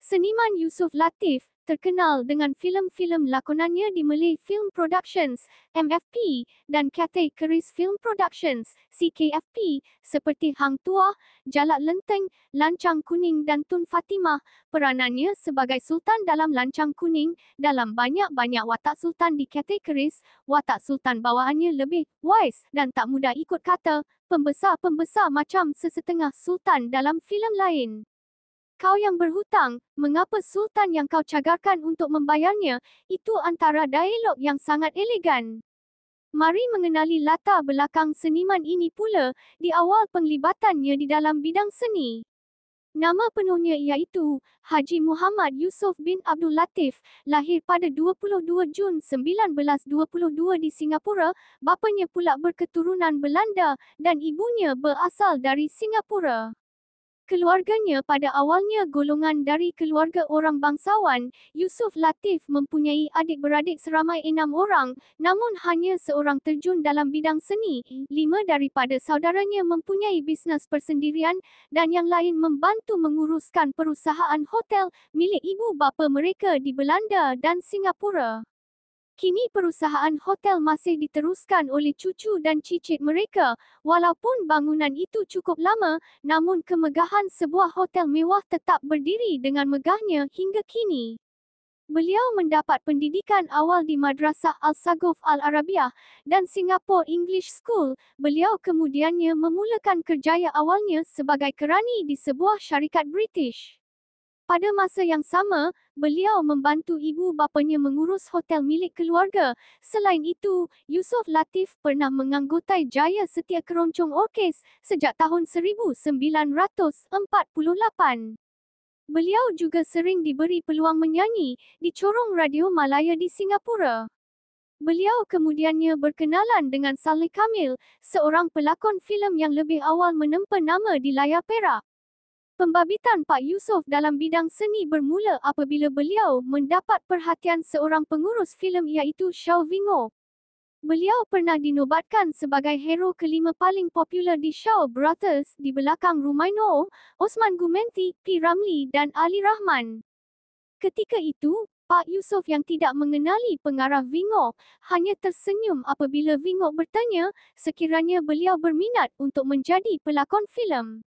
Seniman Yusuf Latif, terkenal dengan filem-filem lakonannya di Malay Film Productions, MFP, dan Cathay Keris Film Productions, CKFP, seperti Hang Tua, Jalak Lenteng, Lancang Kuning dan Tun Fatimah. Peranannya sebagai Sultan dalam Lancang Kuning, dalam banyak-banyak watak Sultan di Cathay Keris, watak Sultan bawahannya lebih wise dan tak mudah ikut kata, pembesar-pembesar macam sesetengah Sultan dalam filem lain kau yang berhutang, mengapa Sultan yang kau cagarkan untuk membayarnya, itu antara dialog yang sangat elegan. Mari mengenali latar belakang seniman ini pula, di awal penglibatannya di dalam bidang seni. Nama penuhnya iaitu Haji Muhammad Yusof bin Abdul Latif, lahir pada 22 Jun 1922 di Singapura, bapanya pula berketurunan Belanda dan ibunya berasal dari Singapura. Keluarganya pada awalnya golongan dari keluarga orang bangsawan, Yusuf Latif mempunyai adik-beradik seramai enam orang, namun hanya seorang terjun dalam bidang seni, lima daripada saudaranya mempunyai bisnes persendirian dan yang lain membantu menguruskan perusahaan hotel milik ibu bapa mereka di Belanda dan Singapura. Kini perusahaan hotel masih diteruskan oleh cucu dan cicit mereka. Walaupun bangunan itu cukup lama, namun kemegahan sebuah hotel mewah tetap berdiri dengan megahnya hingga kini. Beliau mendapat pendidikan awal di Madrasah al sagof al arabiah dan Singapore English School. Beliau kemudiannya memulakan kerjaya awalnya sebagai kerani di sebuah syarikat British. Pada masa yang sama, beliau membantu ibu bapanya mengurus hotel milik keluarga. Selain itu, Yusof Latif pernah menganggotai Jaya Setia Keroncong Orkes sejak tahun 1948. Beliau juga sering diberi peluang menyanyi di corong radio Malaya di Singapura. Beliau kemudiannya berkenalan dengan Saleh Kamil, seorang pelakon filem yang lebih awal menempa nama di layar Perak. Pembabitan Pak Yusof dalam bidang seni bermula apabila beliau mendapat perhatian seorang pengurus filem iaitu Shaw Vingo. Beliau pernah dinobatkan sebagai hero kelima paling popular di Shaw Brothers di belakang Rumaino, Osman Gumenti, P. Ramli dan Ali Rahman. Ketika itu, Pak Yusof yang tidak mengenali pengarah Vingo hanya tersenyum apabila Vingo bertanya sekiranya beliau berminat untuk menjadi pelakon filem.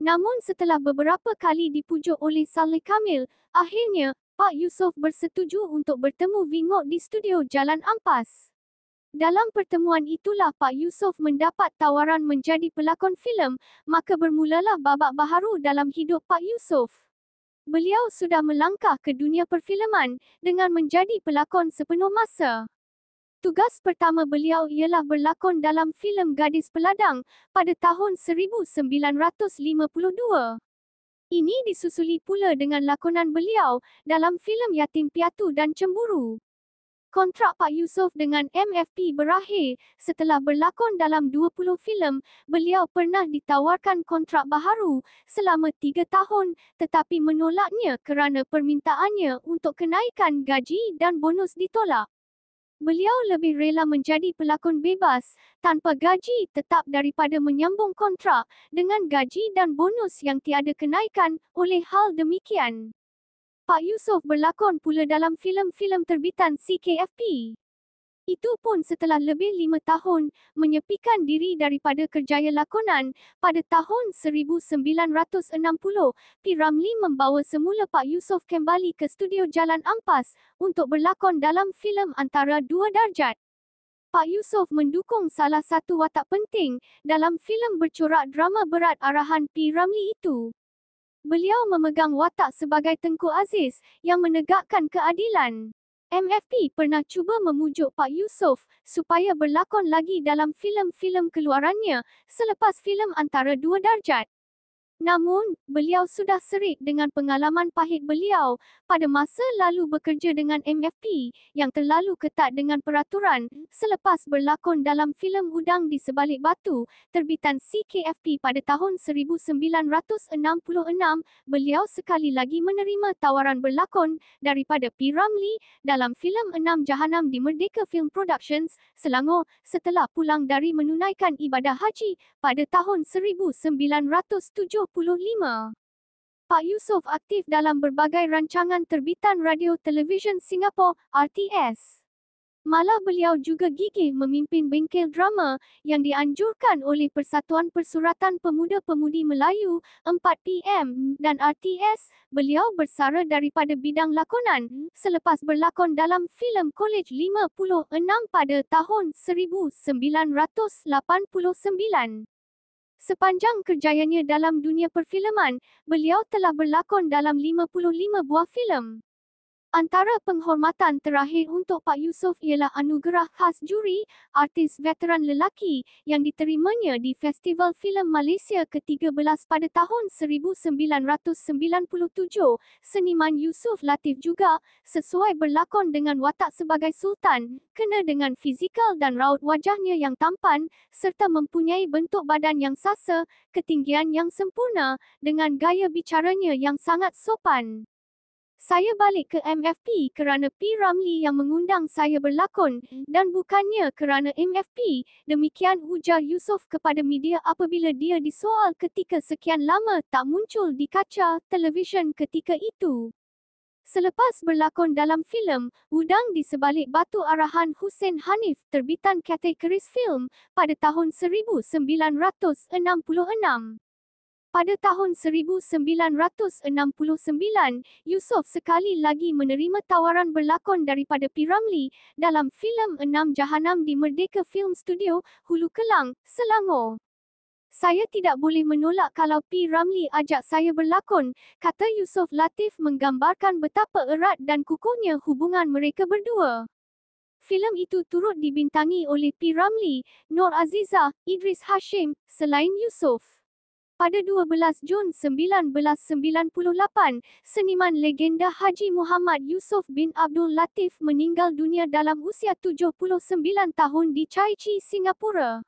Namun setelah beberapa kali dipujuk oleh Saleh Kamil, akhirnya, Pak Yusof bersetuju untuk bertemu Vingok di studio Jalan Ampas. Dalam pertemuan itulah Pak Yusof mendapat tawaran menjadi pelakon filem, maka bermulalah babak baharu dalam hidup Pak Yusof. Beliau sudah melangkah ke dunia perfileman dengan menjadi pelakon sepenuh masa. Tugas pertama beliau ialah berlakon dalam filem Gadis Peladang pada tahun 1952. Ini disusuli pula dengan lakonan beliau dalam filem Yatim Piatu dan Cemburu. Kontrak Pak Yusof dengan MFP berakhir setelah berlakon dalam 20 filem, beliau pernah ditawarkan kontrak baharu selama 3 tahun tetapi menolaknya kerana permintaannya untuk kenaikan gaji dan bonus ditolak beliau lebih rela menjadi pelakon bebas, tanpa gaji tetap daripada menyambung kontrak dengan gaji dan bonus yang tiada kenaikan oleh hal demikian. Pak Yusof berlakon pula dalam filem-filem terbitan CKFP. Itu pun setelah lebih lima tahun, menyepikan diri daripada kerjaya lakonan. Pada tahun 1960, P. Ramli membawa semula Pak Yusof kembali ke studio Jalan Ampas untuk berlakon dalam filem antara dua darjat. Pak Yusof mendukung salah satu watak penting dalam filem bercorak drama berat arahan P. Ramli itu. Beliau memegang watak sebagai Tengku Aziz yang menegakkan keadilan. MFP pernah cuba memujuk Pak Yusof supaya berlakon lagi dalam filem-filem keluarannya selepas filem antara dua darjat. Namun, beliau sudah serik dengan pengalaman pahit beliau pada masa lalu bekerja dengan MFP yang terlalu ketat dengan peraturan selepas berlakon dalam filem Udang di Sebalik Batu terbitan CKFP pada tahun 1966. Beliau sekali lagi menerima tawaran berlakon daripada P. Ramli dalam filem Enam Jahanam di Merdeka Film Productions, Selangor setelah pulang dari menunaikan ibadah haji pada tahun 1970. 1975. Pak Yusof aktif dalam berbagai rancangan terbitan Radio Televisyen Singapore, RTS. Malah beliau juga gigih memimpin bengkel drama yang dianjurkan oleh Persatuan Persuratan Pemuda Pemudi Melayu, 4PM, dan RTS. Beliau bersara daripada bidang lakonan selepas berlakon dalam filem Kolej 56 pada tahun 1989. Sepanjang kerjayanya dalam dunia perfilman, beliau telah berlakon dalam 55 buah filem. Antara penghormatan terakhir untuk Pak Yusof ialah anugerah khas juri, artis veteran lelaki yang diterimanya di Festival Filem Malaysia ke-13 pada tahun 1997. Seniman Yusof Latif juga, sesuai berlakon dengan watak sebagai sultan, kena dengan fizikal dan raut wajahnya yang tampan serta mempunyai bentuk badan yang sasa, ketinggian yang sempurna dengan gaya bicaranya yang sangat sopan. Saya balik ke MFP kerana P. Ramli yang mengundang saya berlakon dan bukannya kerana MFP, demikian ujar Yusof kepada media apabila dia disoal ketika sekian lama tak muncul di kaca televisyen ketika itu. Selepas berlakon dalam filem Udang di Sebalik Batu Arahan Hussein Hanif terbitan kategori Film pada tahun 1966. Pada tahun 1969, Yusof sekali lagi menerima tawaran berlakon daripada P. Ramli dalam filem Enam Jahanam di Merdeka Film Studio, Hulu Kelang, Selangor. Saya tidak boleh menolak kalau P. Ramli ajak saya berlakon, kata Yusof Latif menggambarkan betapa erat dan kukuhnya hubungan mereka berdua. Filem itu turut dibintangi oleh P. Ramli, Nur Azizah, Idris Hashim, selain Yusof pada 12 Jun 1998, seniman legenda Haji Muhammad Yusof bin Abdul Latif meninggal dunia dalam usia 79 tahun di Chai Chi, Singapura.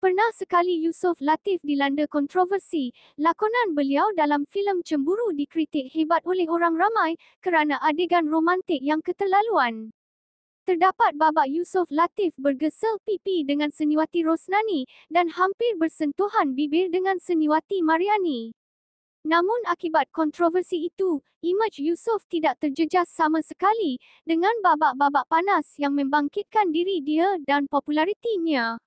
Pernah sekali Yusof Latif dilanda kontroversi, lakonan beliau dalam filem Cemburu dikritik hebat oleh orang ramai kerana adegan romantik yang keterlaluan. Terdapat babak Yusof Latif bergesel pipi dengan seniwati Rosnani dan hampir bersentuhan bibir dengan seniwati Mariani. Namun akibat kontroversi itu, imej Yusof tidak terjejas sama sekali dengan babak-babak panas yang membangkitkan diri dia dan popularitinya.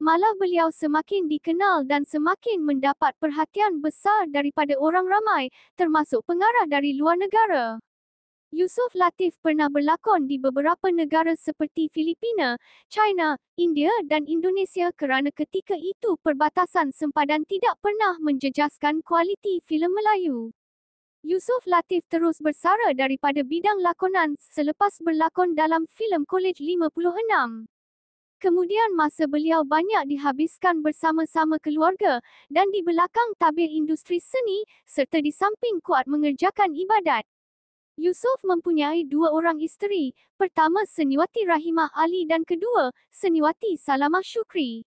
Malah beliau semakin dikenal dan semakin mendapat perhatian besar daripada orang ramai termasuk pengarah dari luar negara. Yusof Latif pernah berlakon di beberapa negara seperti Filipina, China, India dan Indonesia kerana ketika itu perbatasan sempadan tidak pernah menjejaskan kualiti filem Melayu. Yusof Latif terus bersara daripada bidang lakonan selepas berlakon dalam filem Kolej 56. Kemudian masa beliau banyak dihabiskan bersama-sama keluarga dan di belakang tabir industri seni serta di samping kuat mengerjakan ibadat. Yusof mempunyai dua orang isteri, pertama Seniwati Rahimah Ali dan kedua, Seniwati Salamah Shukri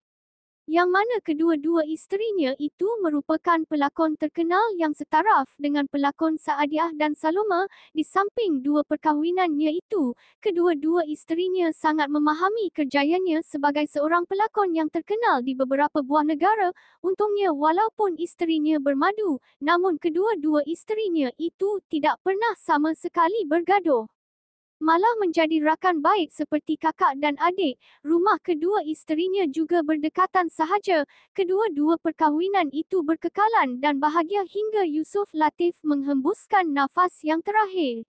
yang mana kedua-dua isterinya itu merupakan pelakon terkenal yang setaraf dengan pelakon Saadiah dan Saloma di samping dua perkahwinannya itu, kedua-dua isterinya sangat memahami kerjayanya sebagai seorang pelakon yang terkenal di beberapa buah negara. Untungnya walaupun isterinya bermadu, namun kedua-dua isterinya itu tidak pernah sama sekali bergaduh. Malah menjadi rakan baik seperti kakak dan adik, rumah kedua isterinya juga berdekatan sahaja. Kedua-dua perkahwinan itu berkekalan dan bahagia hingga Yusuf Latif menghembuskan nafas yang terakhir.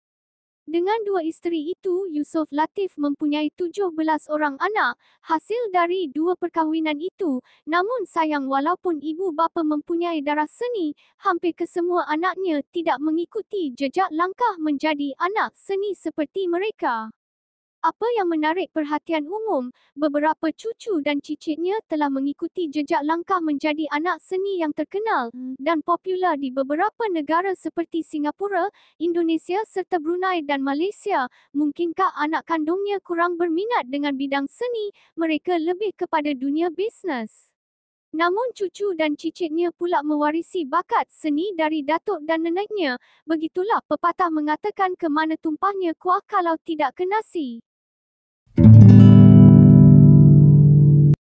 Dengan dua isteri itu, Yusof Latif mempunyai 17 orang anak, hasil dari dua perkahwinan itu. Namun sayang walaupun ibu bapa mempunyai darah seni, hampir kesemua anaknya tidak mengikuti jejak langkah menjadi anak seni seperti mereka. Apa yang menarik perhatian umum, beberapa cucu dan cicitnya telah mengikuti jejak langkah menjadi anak seni yang terkenal hmm. dan popular di beberapa negara seperti Singapura, Indonesia serta Brunei dan Malaysia. Mungkinkah anak kandungnya kurang berminat dengan bidang seni, mereka lebih kepada dunia bisnes? Namun cucu dan cicitnya pula mewarisi bakat seni dari datuk dan neneknya. Begitulah pepatah mengatakan ke mana tumpahnya kuah kalau tidak ke nasi.